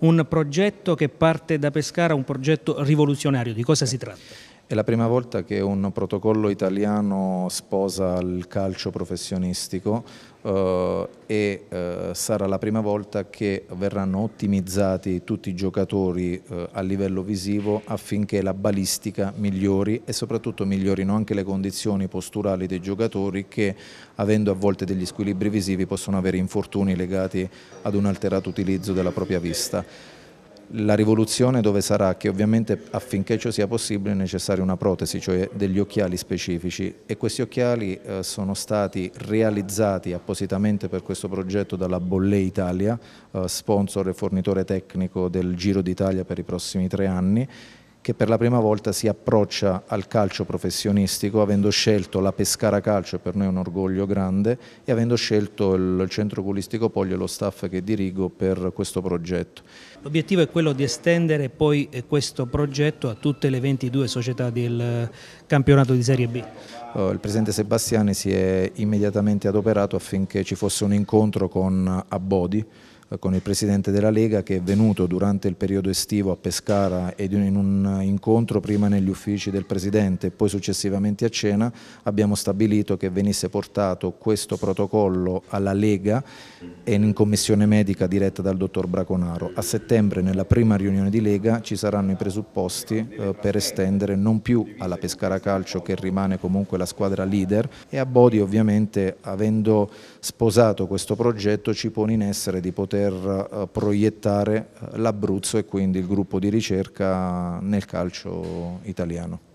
un progetto che parte da Pescara, un progetto rivoluzionario. Di cosa si tratta? È la prima volta che un protocollo italiano sposa il calcio professionistico eh, e eh, sarà la prima volta che verranno ottimizzati tutti i giocatori eh, a livello visivo affinché la balistica migliori e soprattutto migliorino anche le condizioni posturali dei giocatori che avendo a volte degli squilibri visivi possono avere infortuni legati ad un alterato utilizzo della propria vista. La rivoluzione dove sarà che ovviamente affinché ciò sia possibile è necessaria una protesi, cioè degli occhiali specifici e questi occhiali eh, sono stati realizzati appositamente per questo progetto dalla Bolle Italia, eh, sponsor e fornitore tecnico del Giro d'Italia per i prossimi tre anni che per la prima volta si approccia al calcio professionistico avendo scelto la Pescara Calcio, per noi è un orgoglio grande, e avendo scelto il centro culistico Poglio e lo staff che dirigo per questo progetto. L'obiettivo è quello di estendere poi eh, questo progetto a tutte le 22 società del eh, campionato di Serie B. Oh, il Presidente Sebastiani si è immediatamente adoperato affinché ci fosse un incontro con Abodi, con il presidente della Lega che è venuto durante il periodo estivo a Pescara ed in un incontro prima negli uffici del presidente e poi successivamente a cena abbiamo stabilito che venisse portato questo protocollo alla Lega e in commissione medica diretta dal dottor Braconaro. A settembre nella prima riunione di Lega ci saranno i presupposti eh, per estendere non più alla Pescara Calcio che rimane comunque la squadra leader e a Bodi ovviamente avendo sposato questo progetto ci pone in essere di poter per eh, proiettare eh, l'Abruzzo e quindi il gruppo di ricerca nel calcio italiano.